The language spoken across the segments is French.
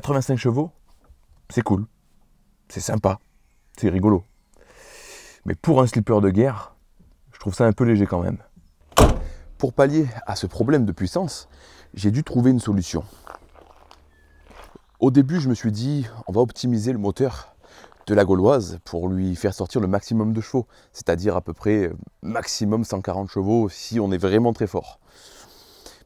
85 chevaux, c'est cool, c'est sympa, c'est rigolo. Mais pour un slipper de guerre, je trouve ça un peu léger quand même. Pour pallier à ce problème de puissance, j'ai dû trouver une solution. Au début, je me suis dit, on va optimiser le moteur de la Gauloise pour lui faire sortir le maximum de chevaux, c'est-à-dire à peu près euh, maximum 140 chevaux si on est vraiment très fort.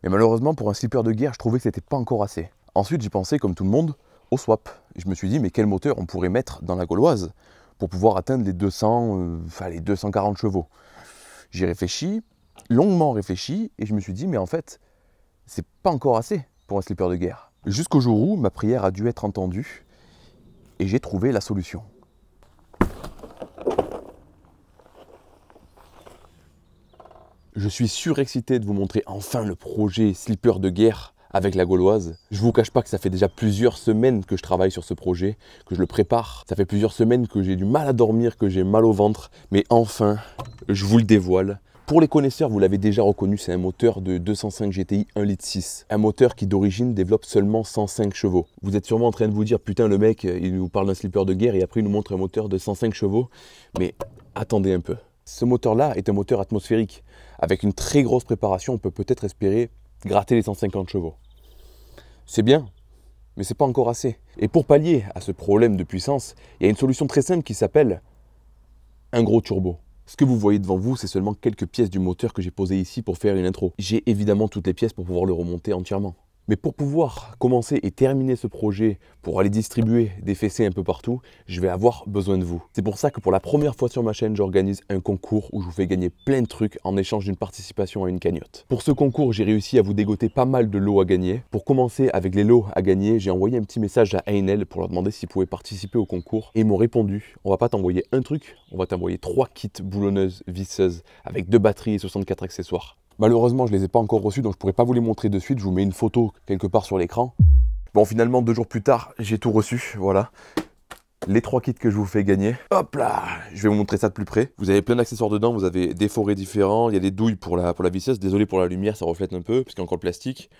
Mais malheureusement, pour un slipper de guerre, je trouvais que c'était pas encore assez. Ensuite, j'ai pensé, comme tout le monde, au swap. Je me suis dit, mais quel moteur on pourrait mettre dans la Gauloise pour pouvoir atteindre les 200, euh, enfin, les 240 chevaux J'ai réfléchi, longuement réfléchi, et je me suis dit, mais en fait, c'est pas encore assez pour un slipper de guerre. Jusqu'au jour où ma prière a dû être entendue, et j'ai trouvé la solution. Je suis surexcité de vous montrer enfin le projet slipper de guerre avec la Gauloise. Je vous cache pas que ça fait déjà plusieurs semaines que je travaille sur ce projet, que je le prépare. Ça fait plusieurs semaines que j'ai du mal à dormir, que j'ai mal au ventre, mais enfin, je vous le dévoile. Pour les connaisseurs, vous l'avez déjà reconnu, c'est un moteur de 205 GTI 1 litre 6. Un moteur qui d'origine développe seulement 105 chevaux. Vous êtes sûrement en train de vous dire, putain le mec, il nous parle d'un slipper de guerre et après il nous montre un moteur de 105 chevaux. Mais attendez un peu. Ce moteur-là est un moteur atmosphérique. Avec une très grosse préparation, on peut peut-être espérer gratter les 150 chevaux. C'est bien, mais c'est pas encore assez. Et pour pallier à ce problème de puissance, il y a une solution très simple qui s'appelle un gros turbo. Ce que vous voyez devant vous, c'est seulement quelques pièces du moteur que j'ai posé ici pour faire une intro. J'ai évidemment toutes les pièces pour pouvoir le remonter entièrement. Mais pour pouvoir commencer et terminer ce projet, pour aller distribuer des fessées un peu partout, je vais avoir besoin de vous. C'est pour ça que pour la première fois sur ma chaîne, j'organise un concours où je vous fais gagner plein de trucs en échange d'une participation à une cagnotte. Pour ce concours, j'ai réussi à vous dégoter pas mal de lots à gagner. Pour commencer avec les lots à gagner, j'ai envoyé un petit message à ANL pour leur demander s'ils pouvaient participer au concours. Et ils m'ont répondu, on va pas t'envoyer un truc, on va t'envoyer trois kits boulonneuses visseuses avec deux batteries et 64 accessoires. Malheureusement, je ne les ai pas encore reçus, donc je ne pourrais pas vous les montrer de suite. Je vous mets une photo quelque part sur l'écran. Bon, finalement, deux jours plus tard, j'ai tout reçu, voilà. Les trois kits que je vous fais gagner. Hop là Je vais vous montrer ça de plus près. Vous avez plein d'accessoires dedans, vous avez des forêts différents, il y a des douilles pour la, pour la visseuse. Désolé pour la lumière, ça reflète un peu, parce qu'il y a encore le plastique.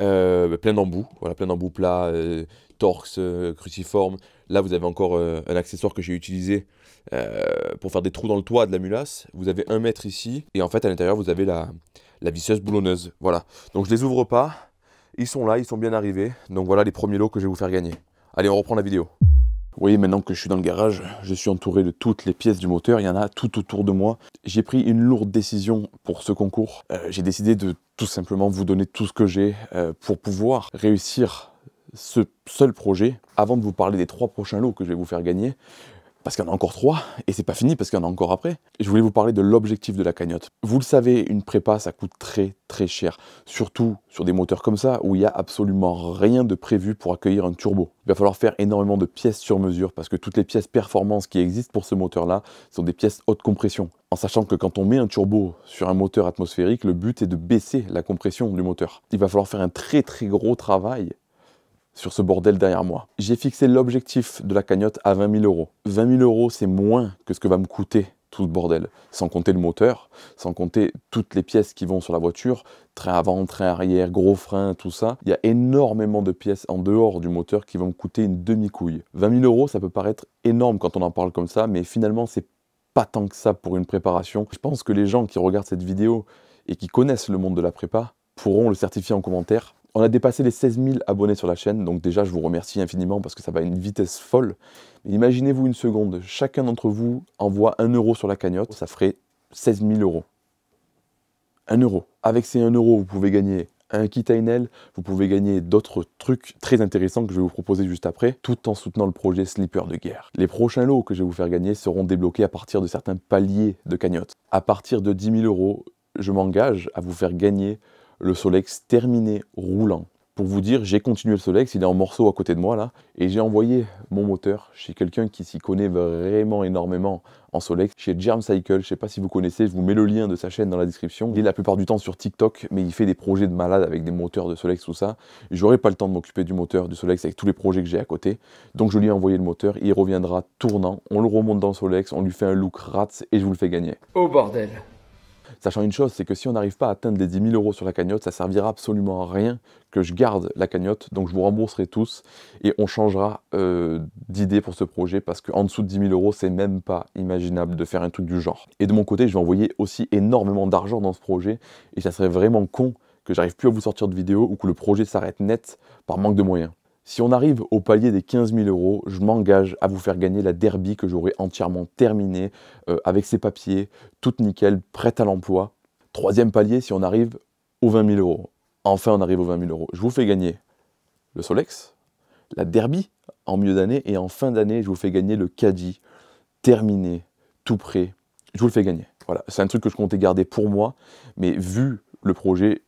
Euh, plein d'embouts, voilà, plein d'embouts plats, euh, torx, euh, cruciforme. Là, vous avez encore un accessoire que j'ai utilisé pour faire des trous dans le toit de la mulasse. Vous avez un mètre ici, et en fait, à l'intérieur, vous avez la, la vicieuse boulonneuse. Voilà. Donc je les ouvre pas. Ils sont là, ils sont bien arrivés. Donc voilà les premiers lots que je vais vous faire gagner. Allez, on reprend la vidéo. Vous voyez, maintenant que je suis dans le garage, je suis entouré de toutes les pièces du moteur. Il y en a tout autour de moi. J'ai pris une lourde décision pour ce concours. Euh, j'ai décidé de tout simplement vous donner tout ce que j'ai euh, pour pouvoir réussir ce seul projet. Avant de vous parler des trois prochains lots que je vais vous faire gagner, parce qu'il y en a encore trois, et c'est pas fini parce qu'il y en a encore après. Je voulais vous parler de l'objectif de la cagnotte. Vous le savez, une prépa, ça coûte très très cher, surtout sur des moteurs comme ça, où il n'y a absolument rien de prévu pour accueillir un turbo. Il va falloir faire énormément de pièces sur mesure, parce que toutes les pièces performance qui existent pour ce moteur-là sont des pièces haute compression. En sachant que quand on met un turbo sur un moteur atmosphérique, le but est de baisser la compression du moteur. Il va falloir faire un très très gros travail sur ce bordel derrière moi. J'ai fixé l'objectif de la cagnotte à 20 000 euros. 20 000 euros, c'est moins que ce que va me coûter tout ce bordel, sans compter le moteur, sans compter toutes les pièces qui vont sur la voiture, train avant, train arrière, gros freins, tout ça. Il y a énormément de pièces en dehors du moteur qui vont me coûter une demi-couille. 20 000 euros, ça peut paraître énorme quand on en parle comme ça, mais finalement, c'est pas tant que ça pour une préparation. Je pense que les gens qui regardent cette vidéo et qui connaissent le monde de la prépa pourront le certifier en commentaire on a dépassé les 16 000 abonnés sur la chaîne, donc déjà je vous remercie infiniment parce que ça va à une vitesse folle. imaginez-vous une seconde, chacun d'entre vous envoie 1 euro sur la cagnotte, ça ferait 16 000 euros. 1 euro. Avec ces 1 euro, vous pouvez gagner un kit vous pouvez gagner d'autres trucs très intéressants que je vais vous proposer juste après, tout en soutenant le projet Slipper de guerre. Les prochains lots que je vais vous faire gagner seront débloqués à partir de certains paliers de cagnotte. À partir de 10 000 euros, je m'engage à vous faire gagner le Solex terminé, roulant. Pour vous dire, j'ai continué le Solex, il est en morceaux à côté de moi là, et j'ai envoyé mon moteur chez quelqu'un qui s'y connaît vraiment énormément en Solex, chez Germ Cycle, je sais pas si vous connaissez, je vous mets le lien de sa chaîne dans la description. Il est la plupart du temps sur TikTok, mais il fait des projets de malade avec des moteurs de Solex, tout ça. J'aurais pas le temps de m'occuper du moteur du Solex avec tous les projets que j'ai à côté, donc je lui ai envoyé le moteur, il reviendra tournant, on le remonte dans Solex, on lui fait un look rats et je vous le fais gagner. Au oh, bordel Sachant une chose, c'est que si on n'arrive pas à atteindre les 10 000 euros sur la cagnotte, ça servira absolument à rien que je garde la cagnotte. Donc je vous rembourserai tous et on changera euh, d'idée pour ce projet parce qu'en dessous de 10 000 euros, c'est même pas imaginable de faire un truc du genre. Et de mon côté, je vais envoyer aussi énormément d'argent dans ce projet et ça serait vraiment con que j'arrive plus à vous sortir de vidéo ou que le projet s'arrête net par manque de moyens. Si on arrive au palier des 15 000 euros, je m'engage à vous faire gagner la derby que j'aurai entièrement terminée euh, avec ses papiers, toute nickel, prête à l'emploi. Troisième palier, si on arrive aux 20 000 euros. Enfin, on arrive aux 20 000 euros. Je vous fais gagner le Solex, la derby en milieu d'année et en fin d'année, je vous fais gagner le caddie terminé, tout prêt. Je vous le fais gagner. Voilà, c'est un truc que je comptais garder pour moi, mais vu le projet,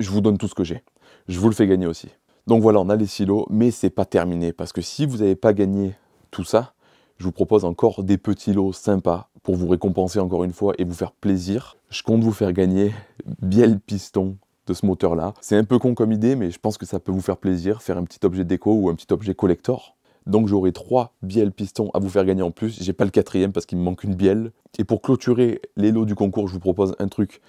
je vous donne tout ce que j'ai. Je vous le fais gagner aussi. Donc voilà, on a les silos, mais c'est pas terminé parce que si vous n'avez pas gagné tout ça, je vous propose encore des petits lots sympas pour vous récompenser encore une fois et vous faire plaisir. Je compte vous faire gagner Biel Piston de ce moteur là. C'est un peu con comme idée, mais je pense que ça peut vous faire plaisir, faire un petit objet déco ou un petit objet collector. Donc j'aurai trois bielles pistons à vous faire gagner en plus. J'ai pas le quatrième parce qu'il me manque une bielle. Et pour clôturer les lots du concours, je vous propose un truc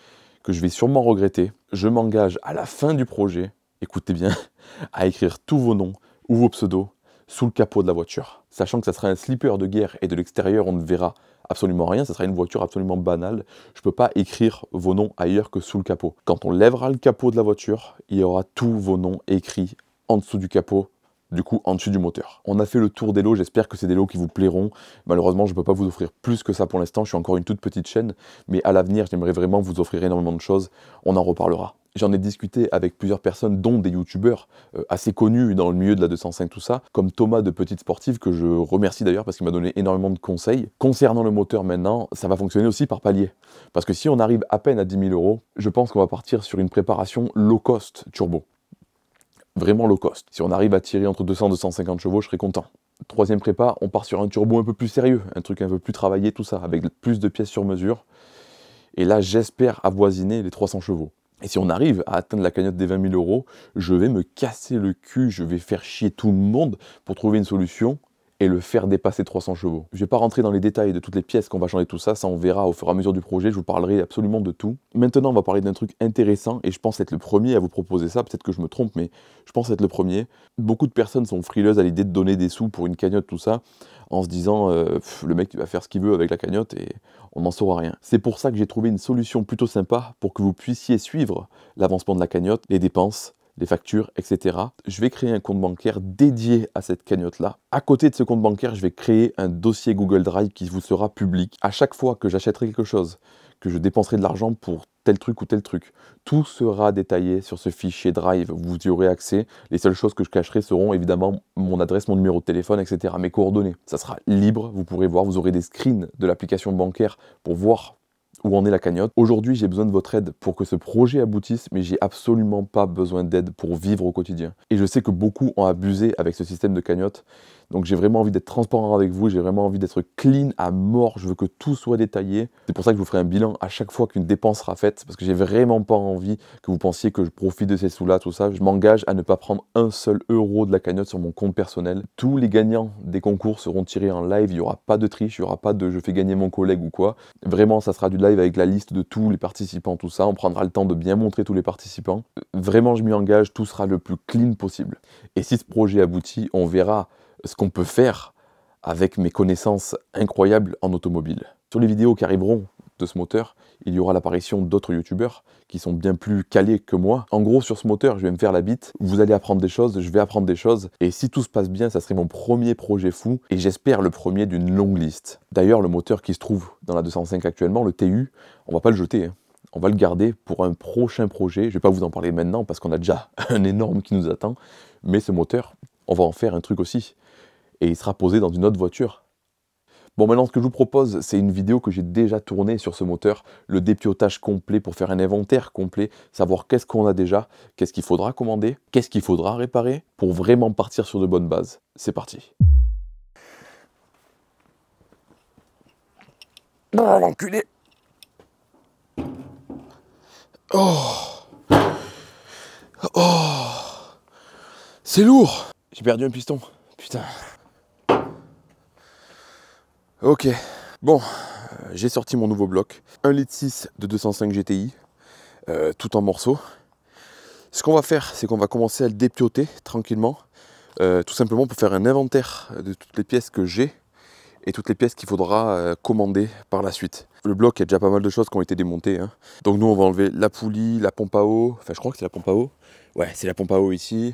que je vais sûrement regretter. Je m'engage à la fin du projet écoutez bien, à écrire tous vos noms ou vos pseudos sous le capot de la voiture. Sachant que ça sera un slipper de guerre et de l'extérieur, on ne verra absolument rien, ça sera une voiture absolument banale. Je ne peux pas écrire vos noms ailleurs que sous le capot. Quand on lèvera le capot de la voiture, il y aura tous vos noms écrits en dessous du capot du coup en dessus du moteur. On a fait le tour des lots, j'espère que c'est des lots qui vous plairont. Malheureusement, je ne peux pas vous offrir plus que ça pour l'instant, je suis encore une toute petite chaîne, mais à l'avenir, j'aimerais vraiment vous offrir énormément de choses, on en reparlera. J'en ai discuté avec plusieurs personnes, dont des youtubeurs euh, assez connus dans le milieu de la 205, tout ça, comme Thomas de Petite Sportive, que je remercie d'ailleurs parce qu'il m'a donné énormément de conseils. Concernant le moteur maintenant, ça va fonctionner aussi par palier. Parce que si on arrive à peine à 10 000 euros, je pense qu'on va partir sur une préparation low cost turbo vraiment low cost. Si on arrive à tirer entre 200 et 250 chevaux, je serai content. Troisième prépa, on part sur un turbo un peu plus sérieux, un truc un peu plus travaillé, tout ça, avec plus de pièces sur mesure. Et là, j'espère avoisiner les 300 chevaux. Et si on arrive à atteindre la cagnotte des 20 000 euros, je vais me casser le cul, je vais faire chier tout le monde pour trouver une solution et le faire dépasser 300 chevaux. Je ne vais pas rentrer dans les détails de toutes les pièces qu'on va changer, tout ça, ça on verra au fur et à mesure du projet, je vous parlerai absolument de tout. Maintenant, on va parler d'un truc intéressant et je pense être le premier à vous proposer ça, peut-être que je me trompe, mais je pense être le premier. Beaucoup de personnes sont frileuses à l'idée de donner des sous pour une cagnotte, tout ça, en se disant euh, le mec il va faire ce qu'il veut avec la cagnotte et on n'en saura rien. C'est pour ça que j'ai trouvé une solution plutôt sympa pour que vous puissiez suivre l'avancement de la cagnotte, les dépenses, les factures, etc. Je vais créer un compte bancaire dédié à cette cagnotte-là. À côté de ce compte bancaire, je vais créer un dossier Google Drive qui vous sera public. À chaque fois que j'achèterai quelque chose, que je dépenserai de l'argent pour tel truc ou tel truc, tout sera détaillé sur ce fichier Drive. Vous y aurez accès. Les seules choses que je cacherai seront évidemment mon adresse, mon numéro de téléphone, etc. Mes coordonnées. Ça sera libre. Vous pourrez voir. Vous aurez des screens de l'application bancaire pour voir où en est la cagnotte. Aujourd'hui, j'ai besoin de votre aide pour que ce projet aboutisse, mais j'ai absolument pas besoin d'aide pour vivre au quotidien. Et je sais que beaucoup ont abusé avec ce système de cagnotte donc j'ai vraiment envie d'être transparent avec vous, j'ai vraiment envie d'être clean à mort, je veux que tout soit détaillé. C'est pour ça que je vous ferai un bilan à chaque fois qu'une dépense sera faite, parce que j'ai vraiment pas envie que vous pensiez que je profite de ces sous-là, tout ça. Je m'engage à ne pas prendre un seul euro de la cagnotte sur mon compte personnel. Tous les gagnants des concours seront tirés en live, il n'y aura pas de triche, il n'y aura pas de je fais gagner mon collègue ou quoi. Vraiment, ça sera du live avec la liste de tous les participants, tout ça. On prendra le temps de bien montrer tous les participants. Vraiment, je m'y engage, tout sera le plus clean possible. Et si ce projet aboutit, on verra ce qu'on peut faire avec mes connaissances incroyables en automobile. Sur les vidéos qui arriveront de ce moteur, il y aura l'apparition d'autres youtubeurs qui sont bien plus calés que moi. En gros, sur ce moteur, je vais me faire la bite, vous allez apprendre des choses, je vais apprendre des choses, et si tout se passe bien, ça serait mon premier projet fou, et j'espère le premier d'une longue liste. D'ailleurs, le moteur qui se trouve dans la 205 actuellement, le TU, on va pas le jeter, hein. on va le garder pour un prochain projet, je vais pas vous en parler maintenant parce qu'on a déjà un énorme qui nous attend, mais ce moteur, on va en faire un truc aussi et il sera posé dans une autre voiture. Bon, maintenant, ce que je vous propose, c'est une vidéo que j'ai déjà tournée sur ce moteur, le dépiotage complet pour faire un inventaire complet, savoir qu'est-ce qu'on a déjà, qu'est-ce qu'il faudra commander, qu'est-ce qu'il faudra réparer pour vraiment partir sur de bonnes bases. C'est parti. Oh Oh C'est lourd J'ai perdu un piston, putain Ok. Bon, euh, j'ai sorti mon nouveau bloc. Un litre 6 de 205 GTI, euh, tout en morceaux. Ce qu'on va faire, c'est qu'on va commencer à le dépioter tranquillement, euh, tout simplement pour faire un inventaire de toutes les pièces que j'ai et toutes les pièces qu'il faudra commander par la suite. Le bloc, il y a déjà pas mal de choses qui ont été démontées. Hein. Donc nous, on va enlever la poulie, la pompe à eau, enfin je crois que c'est la pompe à eau. Ouais, c'est la pompe à eau ici.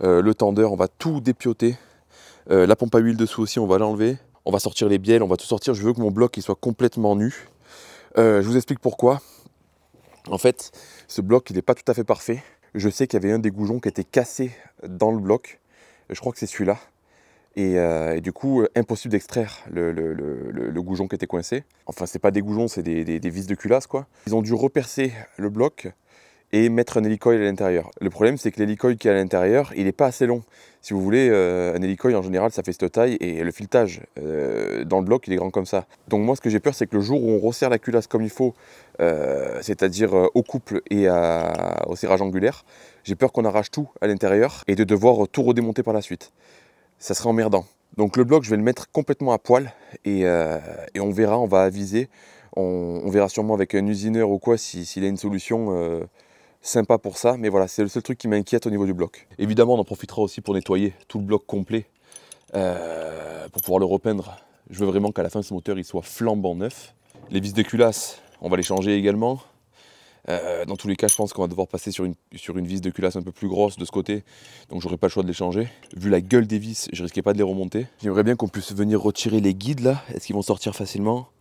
le tendeur, on va tout dépioter. la pompe à huile dessous aussi, on va l'enlever on va sortir les bielles, on va tout sortir. Je veux que mon bloc il soit complètement nu. Euh, je vous explique pourquoi. En fait, ce bloc, il n'est pas tout à fait parfait. Je sais qu'il y avait un des goujons qui était cassé dans le bloc. Je crois que c'est celui-là. Et, euh, du coup, euh, impossible d'extraire le, goujon qui était coincé. Enfin, c'est pas des goujons, c'est des, des, vis de culasse, quoi. Ils ont dû repercer le bloc et mettre un hélicoïde à l'intérieur. Le problème, c'est que l'hélicoïde qui est à l'intérieur, il n'est pas assez long. Si vous voulez, euh, un hélicoïde en général, ça fait cette taille, et le filetage euh, dans le bloc, il est grand comme ça. Donc moi, ce que j'ai peur, c'est que le jour où on resserre la culasse comme il faut, euh, c'est-à-dire au couple et au serrage angulaire, j'ai peur qu'on arrache tout à l'intérieur et de devoir tout redémonter par la suite. Ça serait emmerdant. Donc le bloc, je vais le mettre complètement à poil, et, on verra, on va aviser, on, verra sûrement avec un usineur ou quoi, s'il a une solution sympa pour ça, mais voilà, c'est le seul truc qui m'inquiète au niveau du bloc. Évidemment, on en profitera aussi pour nettoyer tout le bloc complet, euh, pour pouvoir le repeindre. Je veux vraiment qu'à la fin, ce moteur, il soit flambant neuf. Les vis de culasse, on va les changer également. Euh, dans tous les cas, je pense qu'on va devoir passer sur une, sur une vis de culasse un peu plus grosse de ce côté, donc j'aurai pas le choix de les changer. Vu la gueule des vis, je risquais pas de les remonter. J'aimerais bien qu'on puisse venir retirer les guides là. Est-ce qu'ils vont sortir facilement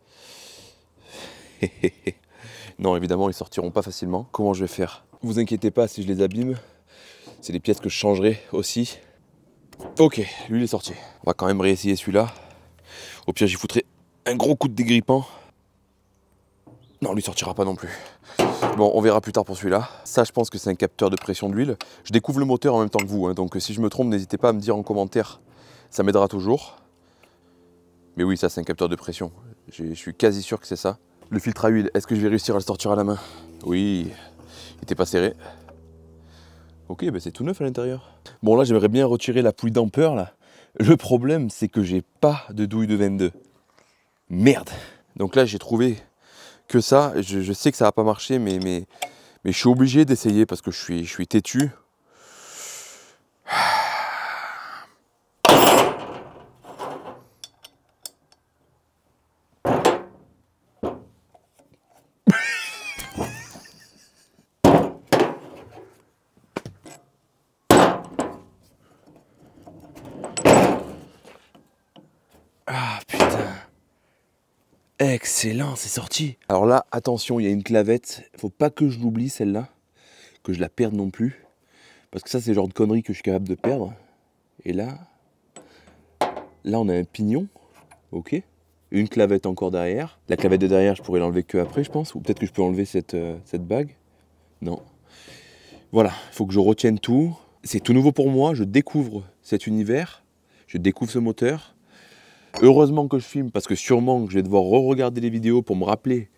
Non, évidemment, ils sortiront pas facilement. Comment je vais faire Vous inquiétez pas si je les abîme. C'est des pièces que je changerai aussi. Ok, lui est sorti. On va quand même réessayer celui-là. Au pire, j'y foutrai un gros coup de dégrippant. Non, lui sortira pas non plus. Bon, on verra plus tard pour celui-là. Ça, je pense que c'est un capteur de pression d'huile. Je découvre le moteur en même temps que vous, hein, donc euh, si je me trompe, n'hésitez pas à me dire en commentaire. Ça m'aidera toujours. Mais oui, ça, c'est un capteur de pression. Je suis quasi sûr que c'est ça. Le filtre à huile, est-ce que je vais réussir à le sortir à la main Oui, il n'était pas serré. Ok, ben c'est tout neuf à l'intérieur. Bon là, j'aimerais bien retirer la poulie d'ampeur là. Le problème, c'est que j'ai pas de douille de 22. Merde Donc là, j'ai trouvé que ça. Je, sais que ça va pas marcher, mais, mais, mais je suis obligé d'essayer parce que je suis, je suis têtu. c'est sorti. Alors là, attention, il y a une clavette. Faut pas que je l'oublie celle-là, que je la perde non plus. Parce que ça, c'est le genre de conneries que je suis capable de perdre. Et là, là, on a un pignon. Ok. Une clavette encore derrière. La clavette de derrière, je pourrais l'enlever que après, je pense. Ou peut-être que je peux enlever cette, euh, cette bague. Non. Voilà, il faut que je retienne tout. C'est tout nouveau pour moi. Je découvre cet univers. Je découvre ce moteur. Heureusement que je filme parce que sûrement je vais devoir re-regarder les vidéos pour me rappeler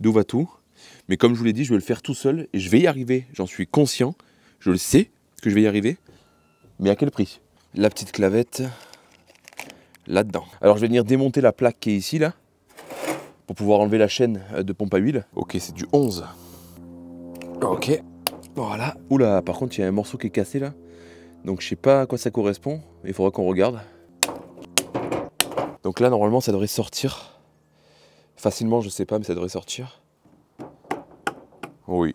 d'où va tout. Mais comme je vous l'ai dit, je vais le faire tout seul et je vais y arriver. J'en suis conscient. Je le sais que je vais y arriver. Mais à quel prix La petite clavette là-dedans. Alors je vais venir démonter la plaque qui est ici là pour pouvoir enlever la chaîne euh, de pompe à huile. Ok, c'est du 11. Ok, voilà. Oula, par contre, il y a un morceau qui est cassé là. Donc je sais pas à quoi ça correspond, il faudra qu'on regarde. Donc là, normalement, ça devrait sortir. Facilement, je sais pas, mais ça devrait sortir. Oui.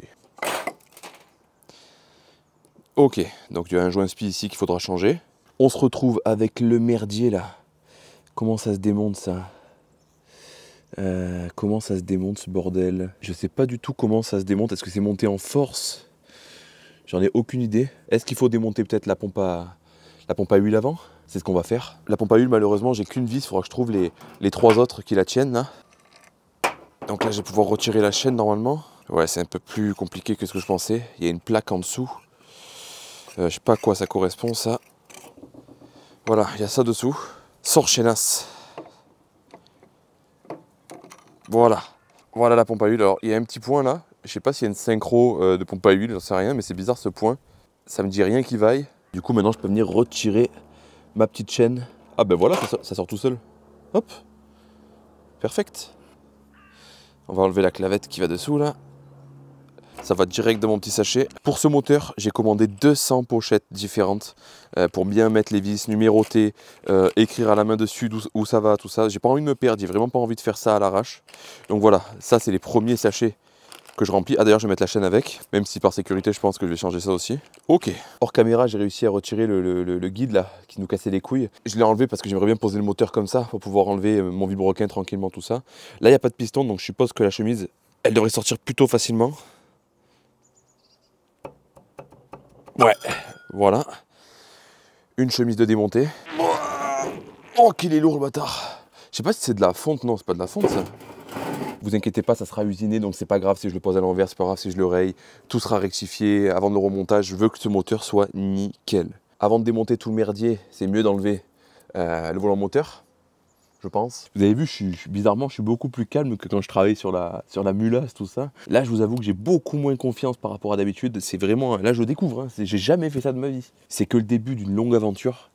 Ok, donc il y a un joint spi ici qu'il faudra changer. On se retrouve avec le merdier là. Comment ça se démonte ça euh, Comment ça se démonte ce bordel Je sais pas du tout comment ça se démonte. Est-ce que c'est monté en force J'en ai aucune idée. Est-ce qu'il faut démonter peut-être la pompe la pompe à huile avant c'est ce qu'on va faire. La pompe à huile, malheureusement, j'ai qu'une vis. Il faudra que je trouve les, trois autres qui la tiennent. Donc là, je vais pouvoir retirer la chaîne normalement. Ouais, c'est un peu plus compliqué que ce que je pensais. Il y a une plaque en dessous. Euh, je sais pas quoi ça correspond, ça. Voilà, il y a ça dessous. Sors chaînasse. Voilà. Voilà la pompe à huile. Alors, il y a un petit point là. Je sais pas s'il y a une synchro euh, de pompe à huile, j'en sais rien, mais c'est bizarre ce point. Ça me dit rien qui vaille. Du coup, maintenant, je peux venir retirer ma petite chaîne. Ah ben voilà, ça, sort tout seul. Hop, perfect. On va enlever la clavette qui va dessous là. Ça va direct dans mon petit sachet. Pour ce moteur, j'ai commandé 200 pochettes différentes euh, pour bien mettre les vis, numéroter, euh, écrire à la main dessus où ça va, tout ça. J'ai pas envie de me perdre, j'ai vraiment pas envie de faire ça à l'arrache. Donc voilà, ça c'est les premiers sachets que je remplis. Ah d'ailleurs je vais mettre la chaîne avec, même si par sécurité je pense que je vais changer ça aussi. Ok. Hors caméra j'ai réussi à retirer le, guide là qui nous cassait les couilles. Je l'ai enlevé parce que j'aimerais bien poser le moteur comme ça pour pouvoir enlever euh, mon vibroquin tranquillement tout ça. Là il n'y a pas de piston donc je suppose que la chemise elle devrait sortir plutôt facilement. Ouais, voilà. Une chemise de démontée. Oh qu'il est lourd le bâtard. Je sais pas si c'est de la fonte, non c'est pas de la fonte ça. Vous inquiétez pas, ça sera usiné, donc c'est pas grave si je le pose à l'envers, c'est pas grave si je le raye. Tout sera rectifié avant le remontage. Je veux que ce moteur soit nickel. Avant de démonter tout le merdier, c'est mieux d'enlever euh, le volant moteur, je pense. Vous avez vu, bizarrement, je suis beaucoup plus calme que quand je travaille sur la, sur la mulasse, tout ça. Là, je vous avoue que j'ai beaucoup moins confiance par rapport à d'habitude. C'est vraiment, là, je découvre, hein. j'ai jamais fait ça de ma vie. C'est que le début d'une longue aventure.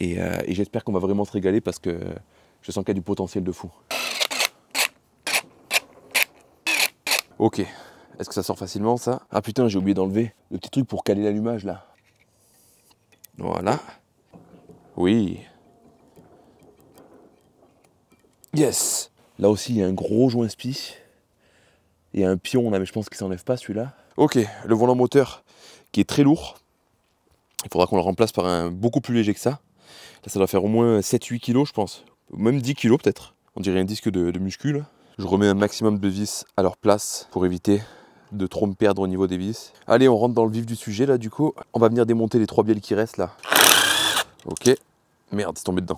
Et, euh, et j'espère qu'on va vraiment se régaler parce que je sens qu'il y a du potentiel de fou. Ok. Est-ce que ça sort facilement ça Ah putain, j'ai oublié d'enlever le petit truc pour caler l'allumage là. Voilà. Oui. Yes Là aussi, il y a un gros joint spi. Il y a un pion là, mais je pense qu'il s'enlève pas celui-là. Ok, le volant moteur qui est très lourd. Il faudra qu'on le remplace par un beaucoup plus léger que ça. Là, ça doit faire au moins 7-8 kg, je pense. Même 10 kg peut-être. On dirait un disque de, de je remets un maximum de vis à leur place pour éviter de trop me perdre au niveau des vis. Allez, on rentre dans le vif du sujet là du coup. On va venir démonter les trois bielles qui restent là. Ok. Merde, c'est tombé dedans.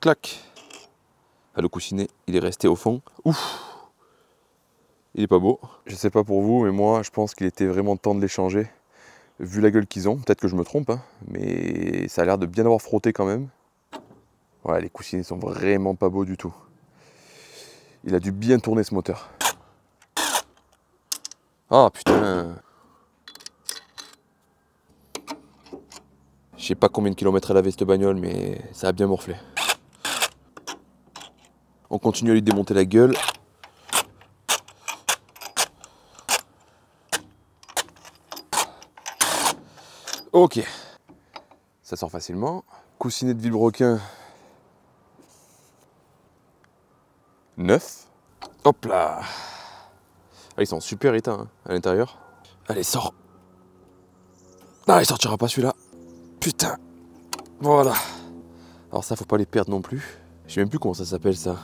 Clac. À le coussinet, il est resté au fond. Ouf il est pas beau. Je sais pas pour vous, mais moi je pense qu'il était vraiment temps de les changer. Vu la gueule qu'ils ont, peut-être que je me trompe, hein, mais ça a l'air de bien avoir frotté quand même. Ouais, les coussinets sont vraiment pas beaux du tout. Il a dû bien tourner ce moteur. Ah oh, putain Je sais pas combien de kilomètres elle avait cette bagnole, mais ça a bien morflé. On continue à lui démonter la gueule. Ok. Ça sort facilement. Coussinet de vilebrequin neuf. Hop là ah, Ils sont super éteints à l'intérieur. Allez, sors Ah, il sortira pas celui-là Putain Voilà Alors ça, faut pas les perdre non plus. Je sais même plus comment ça s'appelle ça.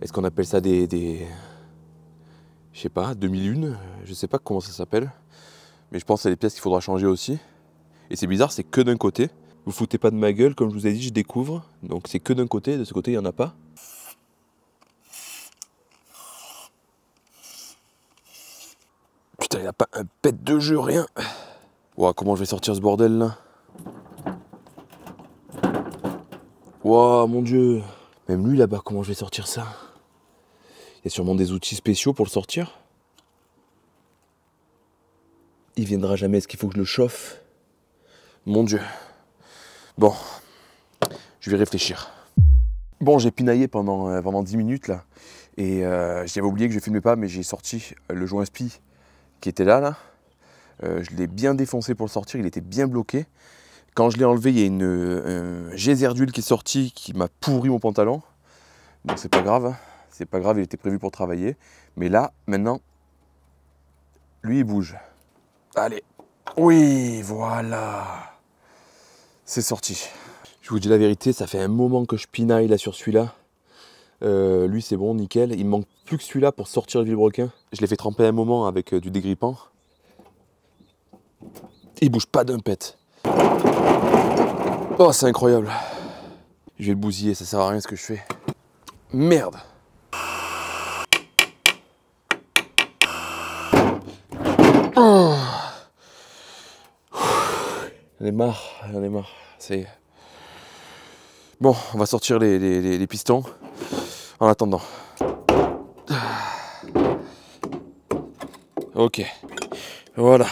Est-ce qu'on appelle ça des... des... Je sais pas, 2001 Je sais pas comment ça s'appelle. Mais je pense que c'est des pièces qu'il faudra changer aussi. Et c'est bizarre, c'est que d'un côté. Vous foutez pas de ma gueule, comme je vous ai dit, je découvre. Donc c'est que d'un côté, de ce côté, il n'y en a pas. Putain, il a pas un pet de jeu, rien. Ouah, comment je vais sortir ce bordel là Waouh mon dieu. Même lui là-bas, comment je vais sortir ça Il y a sûrement des outils spéciaux pour le sortir. Il viendra jamais, est-ce qu'il faut que je le chauffe Mon dieu. Bon, je vais réfléchir. Bon, j'ai pinaillé pendant, 10 euh, minutes là. Et euh, j'avais oublié que je filmais pas, mais j'ai sorti euh, le joint spi qui était là, là. Euh, je l'ai bien défoncé pour le sortir, il était bien bloqué. Quand je l'ai enlevé, il y a une euh, geyser d'huile qui est sortie, qui m'a pourri mon pantalon. donc c'est pas grave, hein. c'est pas grave, il était prévu pour travailler. Mais là, maintenant, lui, il bouge. Allez, oui, voilà, c'est sorti. Je vous dis la vérité, ça fait un moment que je pinaille là sur celui-là. Euh, lui, c'est bon, nickel. Il manque plus que celui-là pour sortir le vilebrequin. Je l'ai fait tremper un moment avec euh, du dégrippant. Il bouge pas d'un pet. Oh, c'est incroyable. Je vais le bousiller, ça sert à rien ce que je fais. Merde On ah. est ai marre, j'en ai marre, Bon, on va sortir les pistons en attendant. Ok. Voilà.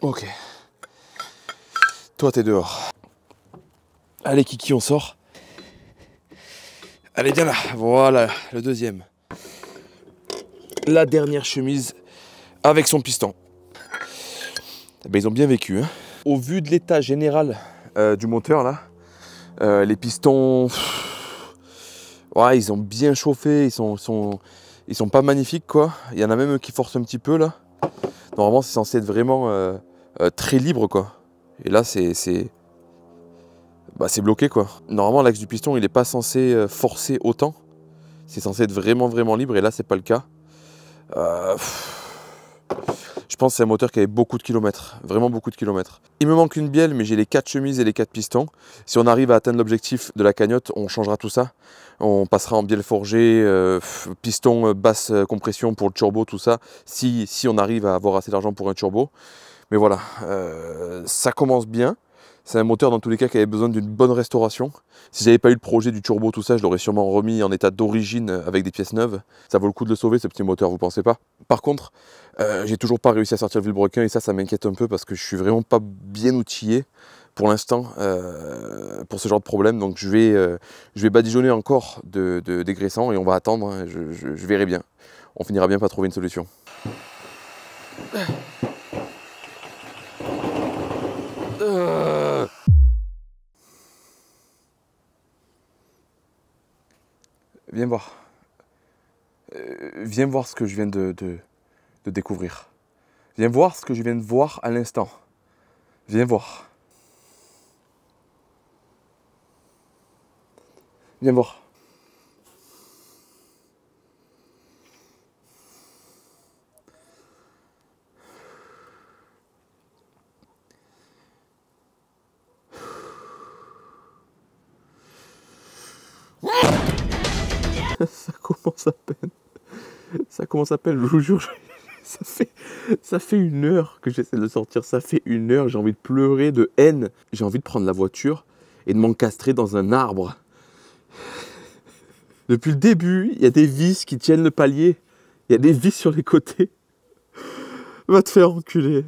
Ok. Toi, t'es dehors. Allez, Kiki, on sort. Allez, viens là. Voilà, le deuxième. La dernière chemise avec son piston. Eh ben, ils ont bien vécu. Hein. Au vu de l'état général euh, du moteur, là, euh, les pistons ouais, ils ont bien chauffé, ils sont, sont, ils sont pas magnifiques quoi. Il y en a même qui forcent un petit peu là. Normalement c'est censé être vraiment euh, euh, très libre quoi. Et là bah, c'est bloqué quoi. Normalement l'axe du piston il n'est pas censé euh, forcer autant. C'est censé être vraiment vraiment libre et là c'est pas le cas. Euh, je pense que c'est un moteur qui avait beaucoup de kilomètres, vraiment beaucoup de kilomètres. Il me manque une bielle, mais j'ai les quatre chemises et les quatre pistons. Si on arrive à atteindre l'objectif de la cagnotte, on changera tout ça. On passera en bielle forgée, euh, piston euh, basse euh, compression pour le turbo, tout ça, si, si on arrive à avoir assez d'argent pour un turbo. Mais voilà, ça commence bien. C'est un moteur dans tous les cas qui avait besoin d'une bonne restauration. Si j'avais pas eu le projet du turbo, tout ça, je l'aurais sûrement remis en état d'origine avec des pièces neuves. Ça vaut le coup de le sauver ce petit moteur, vous pensez pas Par contre, euh, j'ai toujours pas réussi à sortir le vilebrequin et ça, ça m'inquiète un peu parce que je suis vraiment pas bien outillé pour l'instant euh, pour ce genre de problème. Donc je vais, euh, je vais badigeonner encore de, dégraissant et on va attendre. Hein. je verrai bien. On finira bien par trouver une solution. viens voir. Euh, viens voir ce que je viens de, de, découvrir. Viens voir ce que je viens de voir à l'instant. Viens voir. Viens voir. ça commence à peine. Ça commence à peine, je vous jure. Ça fait, une heure que j'essaie de sortir. Ça fait une heure, j'ai envie de pleurer de haine. J'ai envie de prendre la voiture et de m'encastrer dans un arbre. Depuis le début, il y a des vis qui tiennent le palier. Il y a des vis sur les côtés. Va te faire enculer.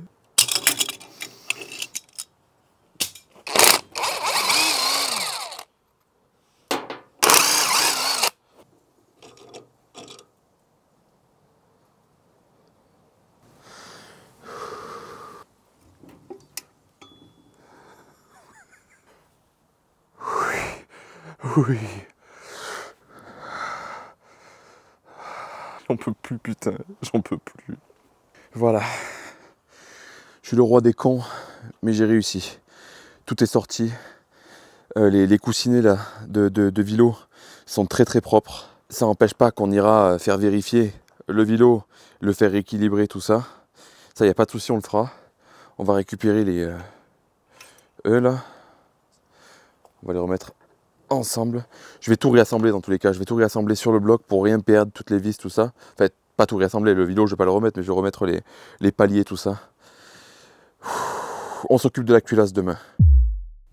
J'en peux plus, putain, j'en peux plus. Voilà. Je suis le roi des cons, mais j'ai réussi. Tout est sorti. Euh, les, coussinets là, de, de, sont très très propres. Ça n'empêche pas qu'on ira euh, faire vérifier le vélo, le faire équilibrer, tout ça. Ça, il a pas de souci, on le fera. On va récupérer les euh, eux là. On va les remettre ensemble. Je vais tout réassembler dans tous les cas. Je vais tout réassembler sur le bloc pour rien perdre, toutes les vis, tout ça. Enfin, pas tout réassembler, le vidéo, je vais pas le remettre, mais je vais remettre les, les paliers, tout ça. On s'occupe de la culasse demain.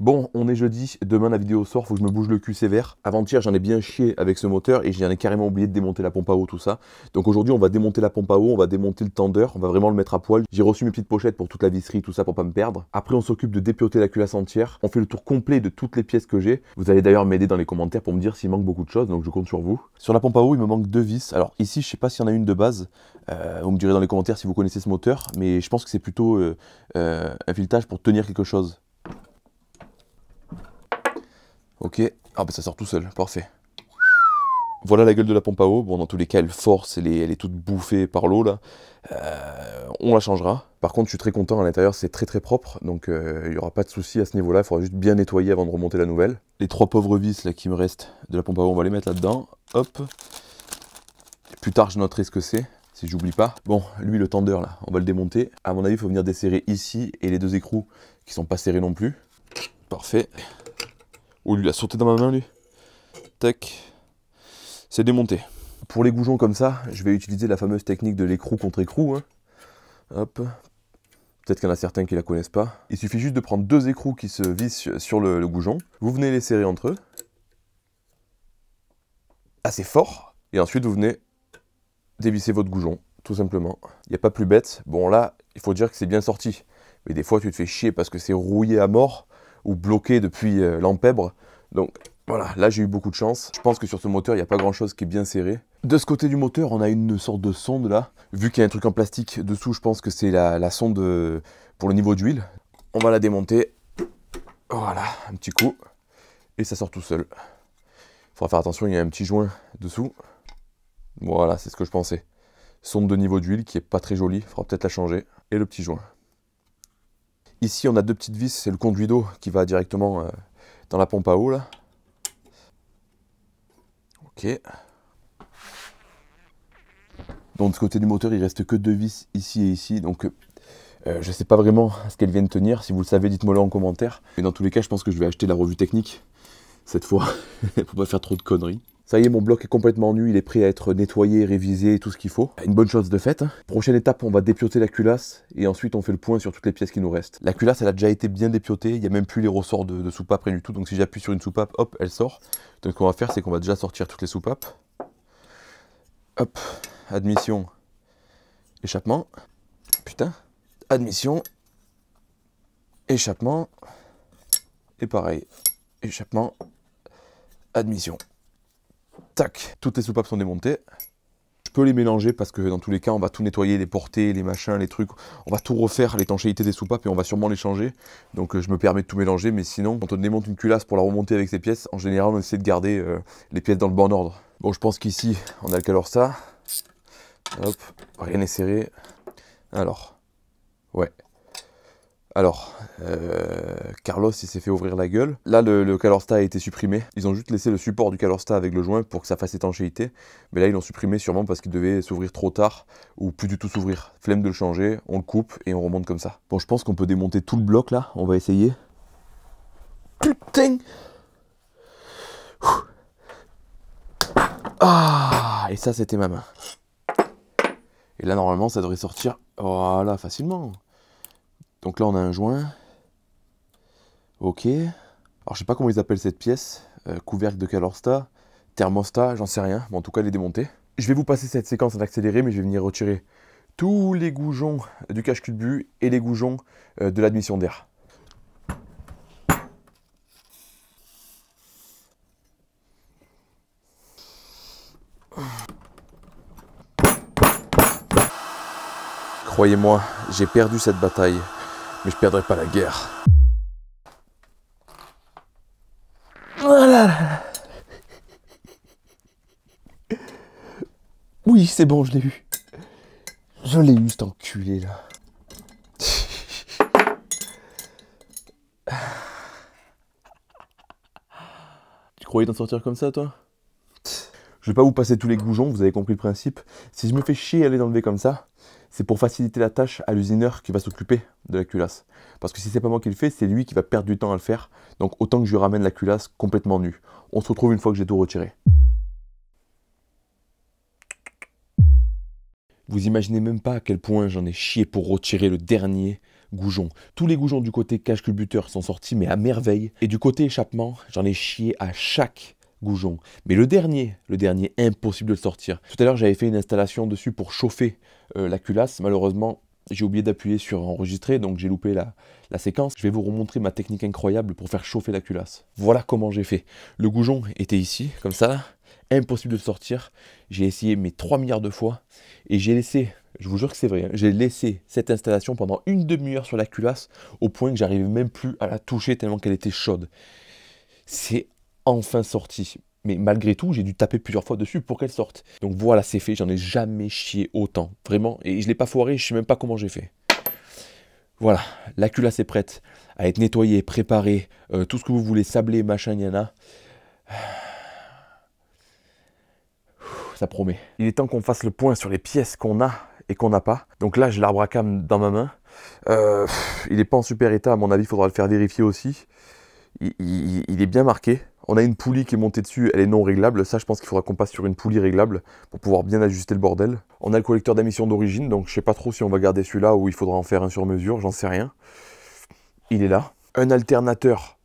Bon, on est jeudi, demain la vidéo sort, faut que je me bouge le cul sévère. Avant-hier, j'en ai bien chié avec ce moteur et j'en ai carrément oublié de démonter la pompe à eau, tout ça. Donc aujourd'hui, on va démonter la pompe à eau, on va démonter le tendeur, on va vraiment le mettre à poil. J'ai reçu mes petites pochettes pour toute la visserie, tout ça pour pas me perdre. Après, on s'occupe de dépioter la culasse entière. On fait le tour complet de toutes les pièces que j'ai. Vous allez d'ailleurs m'aider dans les commentaires pour me dire s'il manque beaucoup de choses, donc je compte sur vous. Sur la pompe à eau, il me manque deux vis. Alors ici, je sais pas s'il y en a une de base. Euh, vous me direz dans les commentaires si vous connaissez ce moteur, mais je pense que c'est plutôt euh, euh, un filetage pour tenir quelque chose. Ok. Ah bah ça sort tout seul, parfait. Voilà la gueule de la pompe à eau. Bon, dans tous les cas, elle force, elle est, elle est toute bouffée par l'eau là. Euh, on la changera. Par contre, je suis très content. À l'intérieur, c'est très très propre, donc euh, il n'y aura pas de souci à ce niveau-là. Il faudra juste bien nettoyer avant de remonter la nouvelle. Les trois pauvres vis là qui me restent de la pompe à eau, on va les mettre là-dedans. Hop. Plus tard, je noterai ce que c'est si j'oublie pas. Bon, lui, le tendeur, là, on va le démonter. À mon avis, il faut venir desserrer ici et les deux écrous qui sont pas serrés non plus. Parfait. Oh, lui, il a sauté dans ma main, lui. Tac. C'est démonté. Pour les goujons comme ça, je vais utiliser la fameuse technique de l'écrou contre écrou. Hein. Hop. Peut-être qu'il y en a certains qui la connaissent pas. Il suffit juste de prendre deux écrous qui se vissent sur le, le goujon. Vous venez les serrer entre eux. Assez fort. Et ensuite, vous venez dévisser votre goujon, tout simplement. Il n'y a pas plus bête. Bon, là, il faut dire que c'est bien sorti. Mais des fois, tu te fais chier parce que c'est rouillé à mort ou bloqué depuis euh, l'ampèbre Donc voilà, là j'ai eu beaucoup de chance. Je pense que sur ce moteur, il n'y a pas grand chose qui est bien serré. De ce côté du moteur, on a une sorte de sonde là. Vu qu'il y a un truc en plastique dessous, je pense que c'est la, la, sonde euh, pour le niveau d'huile. On va la démonter. Voilà, un petit coup. Et ça sort tout seul. Il faudra faire attention, il y a un petit joint dessous. Voilà, c'est ce que je pensais. Sonde de niveau d'huile qui est pas très jolie, il faudra peut-être la changer. Et le petit joint. Ici, on a deux petites vis, c'est le conduit d'eau qui va directement euh, dans la pompe à eau. Là. Ok. Donc, de ce côté du moteur, il reste que deux vis ici et ici. Donc, euh, euh, je ne sais pas vraiment ce qu'elles viennent tenir. Si vous le savez, dites-moi le en commentaire. Mais dans tous les cas, je pense que je vais acheter la revue technique cette fois pour pas faire trop de conneries. Ça y est, mon bloc est complètement nu, il est prêt à être nettoyé, révisé, tout ce qu'il faut. Une bonne chose de faite. Hein. Prochaine étape, on va dépioter la culasse et ensuite on fait le point sur toutes les pièces qui nous restent. La culasse, elle a déjà été bien dépiotée, il n'y a même plus les ressorts de, de soupape, rien du tout. Donc si j'appuie sur une soupape, hop, elle sort. Donc ce qu'on va faire, c'est qu'on va déjà sortir toutes les soupapes. Hop, admission, échappement. Putain, admission, échappement. Et pareil, échappement, admission. Tac, toutes les soupapes sont démontées. Je peux les mélanger parce que dans tous les cas, on va tout nettoyer, les portées, les machins, les trucs. On va tout refaire, l'étanchéité des soupapes et on va sûrement les changer. Donc euh, je me permets de tout mélanger, mais sinon, quand on démonte une culasse pour la remonter avec ses pièces, en général, on essaie de garder euh, les pièces dans le bon ordre. Bon, je pense qu'ici, on a le calor ça. Hop, rien n'est serré. Alors, ouais, alors, euh, Carlos, il s'est fait ouvrir la gueule. Là, le, le, Calorsta a été supprimé. Ils ont juste laissé le support du Calorsta avec le joint pour que ça fasse étanchéité. Mais là, ils l'ont supprimé sûrement parce qu'il devait s'ouvrir trop tard ou plus du tout s'ouvrir. Flemme de le changer, on le coupe et on remonte comme ça. Bon, je pense qu'on peut démonter tout le bloc là. On va essayer. Putain Ah Et ça, c'était ma main. Et là, normalement, ça devrait sortir. Voilà, facilement. Donc là, on a un joint. Ok. Alors, je sais pas comment ils appellent cette pièce. Euh, couvercle de calorsta, thermostat, j'en sais rien. Mais en tout cas, elle est démontée. Je vais vous passer cette séquence en accéléré, mais je vais venir retirer tous les goujons du cache-culbu et les goujons euh, de l'admission d'air. Croyez-moi, j'ai perdu cette bataille mais je perdrai pas la guerre. Voilà. Oh oui, c'est bon, je l'ai eu. Je l'ai eu, cet enculé, là. Tu croyais t'en sortir comme ça, toi Je vais pas vous passer tous les goujons, vous avez compris le principe. Si je me fais chier à aller enlever comme ça, c'est pour faciliter la tâche à l'usineur qui va s'occuper de la culasse. Parce que si c'est pas moi qui le fais, c'est lui qui va perdre du temps à le faire. Donc autant que je lui ramène la culasse complètement nue. On se retrouve une fois que j'ai tout retiré. Vous imaginez même pas à quel point j'en ai chié pour retirer le dernier goujon. Tous les goujons du côté cache-culbuteur sont sortis, mais à merveille. Et du côté échappement, j'en ai chié à chaque Goujon. Mais le dernier, le dernier, impossible de le sortir. Tout à l'heure, j'avais fait une installation dessus pour chauffer euh, la culasse. Malheureusement, j'ai oublié d'appuyer sur enregistrer, donc j'ai loupé la, la, séquence. Je vais vous remontrer ma technique incroyable pour faire chauffer la culasse. Voilà comment j'ai fait. Le goujon était ici, comme ça, impossible de le sortir. J'ai essayé mes 3 milliards de fois et j'ai laissé, je vous jure que c'est vrai, hein, j'ai laissé cette installation pendant une demi-heure sur la culasse au point que j'arrivais même plus à la toucher tellement qu'elle était chaude. C'est enfin sorti. Mais malgré tout, j'ai dû taper plusieurs fois dessus pour qu'elle sorte. Donc voilà, c'est fait, j'en ai jamais chié autant. Vraiment, et je l'ai pas foiré, je sais même pas comment j'ai fait. Voilà, la culasse est prête à être nettoyée, préparée, euh, tout ce que vous voulez, sabler, machin, yana. Ça promet. Il est temps qu'on fasse le point sur les pièces qu'on a et qu'on n'a pas. Donc là, j'ai l'arbre à cam dans ma main. Euh, il n'est pas en super état, à mon avis, il faudra le faire vérifier aussi. il est bien marqué. On a une poulie qui est montée dessus, elle est non réglable. Ça, je pense qu'il faudra qu'on passe sur une poulie réglable pour pouvoir bien ajuster le bordel. On a le collecteur d'émissions d'origine, donc je sais pas trop si on va garder celui-là ou il faudra en faire un sur mesure, j'en sais rien. Il est là. Un alternateur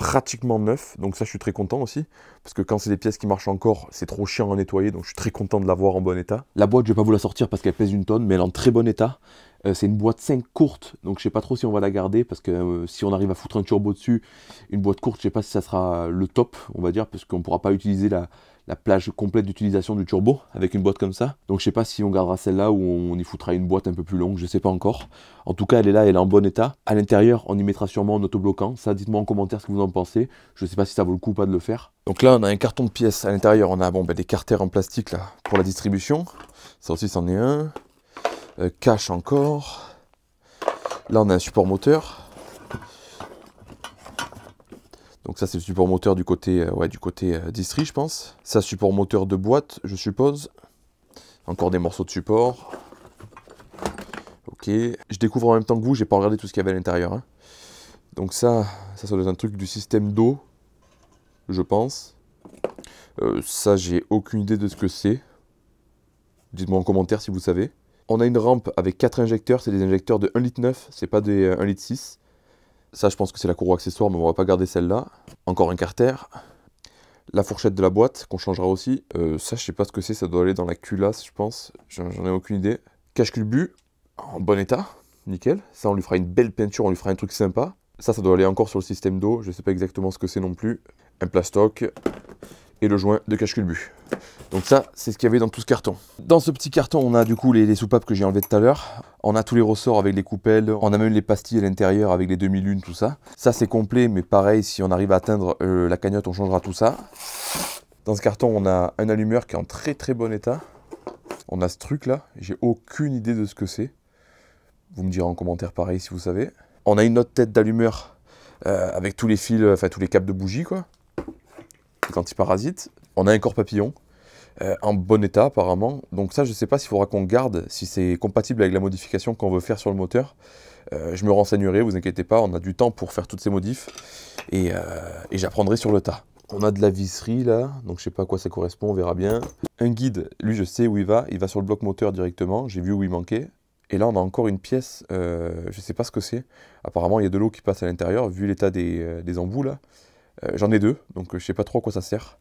pratiquement neuf. Donc ça, je suis très content aussi. Parce que quand c'est des pièces qui marchent encore, c'est trop chiant à nettoyer. Donc je suis très content de l'avoir en bon état. La boîte, je vais pas vous la sortir parce qu'elle pèse une tonne, mais elle est en très bon état. Euh, c'est une boîte 5 courte, donc je sais pas trop si on va la garder parce que euh, si on arrive à foutre un turbo dessus, une boîte courte, je sais pas si ça sera le top, on va dire, parce qu'on pourra pas utiliser la, la plage complète d'utilisation du turbo avec une boîte comme ça. Donc je sais pas si on gardera celle-là ou on y foutra une boîte un peu plus longue, je sais pas encore. En tout cas, elle est là, elle est en bon état. À l'intérieur, on y mettra sûrement un autobloquant. Ça, dites-moi en commentaire ce que vous en pensez. Je sais pas si ça vaut le coup ou pas de le faire. Donc là, on a un carton de pièces à l'intérieur. On a bon, ben, des carters en plastique là pour la distribution. Ça aussi, c'en est un. Euh, cache encore. Là, on a un support moteur. Donc ça c'est le support moteur du côté, euh, ouais, du côté euh, distri je pense. Ça support moteur de boîte je suppose. Encore des morceaux de support. Ok. Je découvre en même temps que vous, j'ai pas regardé tout ce qu'il y avait à l'intérieur. Hein. Donc ça, ça, doit être un truc du système d'eau, je pense. Euh, ça, j'ai aucune idée de ce que c'est. Dites-moi en commentaire si vous savez. On a une rampe avec 4 injecteurs, c'est des injecteurs de 1,9 litre, c'est pas des 1,6 litre. Ça, je pense que c'est la courroie accessoire, mais on va pas garder celle-là. Encore un carter. La fourchette de la boîte, qu'on changera aussi. Euh, ça, je sais pas ce que c'est, ça doit aller dans la culasse, je pense. J'en ai aucune idée. Cache-culbu, en bon état, nickel. Ça, on lui fera une belle peinture, on lui fera un truc sympa. Ça, ça doit aller encore sur le système d'eau, je sais pas exactement ce que c'est non plus. Un plastoc, et le joint de cache culbu Donc ça, c'est ce qu'il y avait dans tout ce carton. Dans ce petit carton, on a du coup les, soupapes que j'ai enlevées tout à l'heure. On a tous les ressorts avec les coupelles. On a même les pastilles à l'intérieur avec les demi-lunes, tout ça. Ça, c'est complet, mais pareil, si on arrive à atteindre euh, la cagnotte, on changera tout ça. Dans ce carton, on a un allumeur qui est en très très bon état. On a ce truc là, j'ai aucune idée de ce que c'est. Vous me direz en commentaire pareil si vous savez. On a une autre tête d'allumeur euh, avec tous les fils, enfin tous les câbles de bougie quoi antiparasite. On a un corps papillon euh, en bon état apparemment. Donc ça, je ne sais pas s'il faudra qu'on garde, si c'est compatible avec la modification qu'on veut faire sur le moteur. Euh, je me renseignerai, vous inquiétez pas, on a du temps pour faire toutes ces modifs euh, et, j'apprendrai sur le tas. On a de la visserie là, donc je sais pas à quoi ça correspond, on verra bien. Un guide, lui je sais où il va, il va sur le bloc moteur directement, j'ai vu où il manquait. Et là on a encore une pièce, je je sais pas ce que c'est. Apparemment il y a de l'eau qui passe à l'intérieur, vu l'état des, embouts là. Euh, j'en ai deux, donc euh, je sais pas trop à quoi ça sert.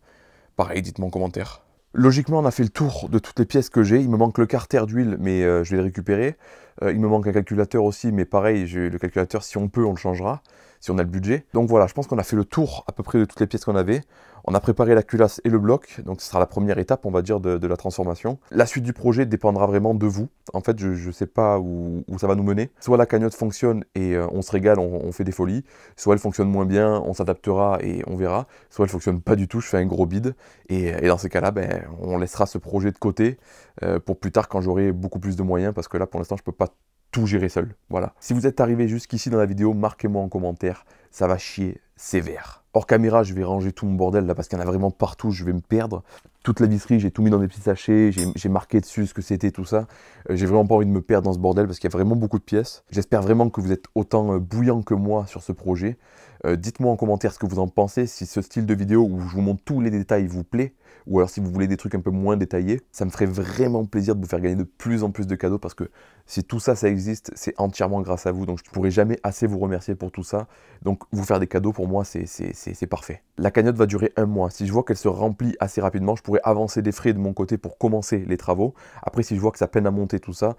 Pareil, dites-moi en commentaire. Logiquement, on a fait le tour de toutes les pièces que j'ai. Il me manque le carter d'huile, mais euh, je vais le récupérer. il me manque un calculateur aussi, mais pareil, le calculateur, si on peut, on le changera si on a le budget. Donc voilà, je pense qu'on a fait le tour à peu près de toutes les pièces qu'on avait. On a préparé la culasse et le bloc, donc ce sera la première étape, on va dire, de, la transformation. La suite du projet dépendra vraiment de vous. En fait, je ne sais pas où, ça va nous mener. Soit la cagnotte fonctionne et euh, on se régale, on, fait des folies. Soit elle fonctionne moins bien, on s'adaptera et on verra. Soit elle fonctionne pas du tout, je fais un gros bid. Et, dans ces cas-là, ben, on laissera ce projet de côté euh, pour plus tard quand j'aurai beaucoup plus de moyens, parce que là, pour l'instant, je peux pas tout gérer seul. Voilà. Si vous êtes arrivé jusqu'ici dans la vidéo, marquez-moi en commentaire, ça va chier sévère. Hors caméra, je vais ranger tout mon bordel là parce qu'il y en a vraiment partout, je vais me perdre. Toute la visserie, j'ai tout mis dans des petits sachets, j'ai marqué dessus ce que c'était, tout ça. Euh, j'ai vraiment pas envie de me perdre dans ce bordel parce qu'il y a vraiment beaucoup de pièces. J'espère vraiment que vous êtes autant euh, bouillant que moi sur ce projet. Euh, dites-moi en commentaire ce que vous en pensez, si ce style de vidéo où je vous montre tous les détails vous plaît. Ou alors si vous voulez des trucs un peu moins détaillés, ça me ferait vraiment plaisir de vous faire gagner de plus en plus de cadeaux parce que si tout ça, ça existe, c'est entièrement grâce à vous. Donc je ne pourrai jamais assez vous remercier pour tout ça. Donc vous faire des cadeaux pour moi, c'est parfait. La cagnotte va durer un mois. Si je vois qu'elle se remplit assez rapidement, je pourrais avancer des frais de mon côté pour commencer les travaux. Après, si je vois que ça peine à monter tout ça,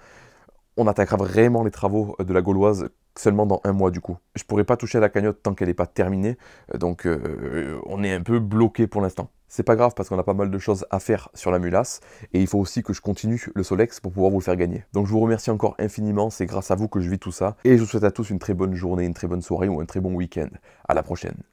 on attaquera vraiment les travaux euh, de la Gauloise seulement dans un mois du coup. Je pourrai pas toucher à la cagnotte tant qu'elle n'est pas terminée, euh, donc euh, on est un peu bloqué pour l'instant. C'est pas grave parce qu'on a pas mal de choses à faire sur la mulasse et il faut aussi que je continue le Solex pour pouvoir vous le faire gagner. Donc je vous remercie encore infiniment, c'est grâce à vous que je vis tout ça et je vous souhaite à tous une très bonne journée, une très bonne soirée ou un très bon week-end. À la prochaine.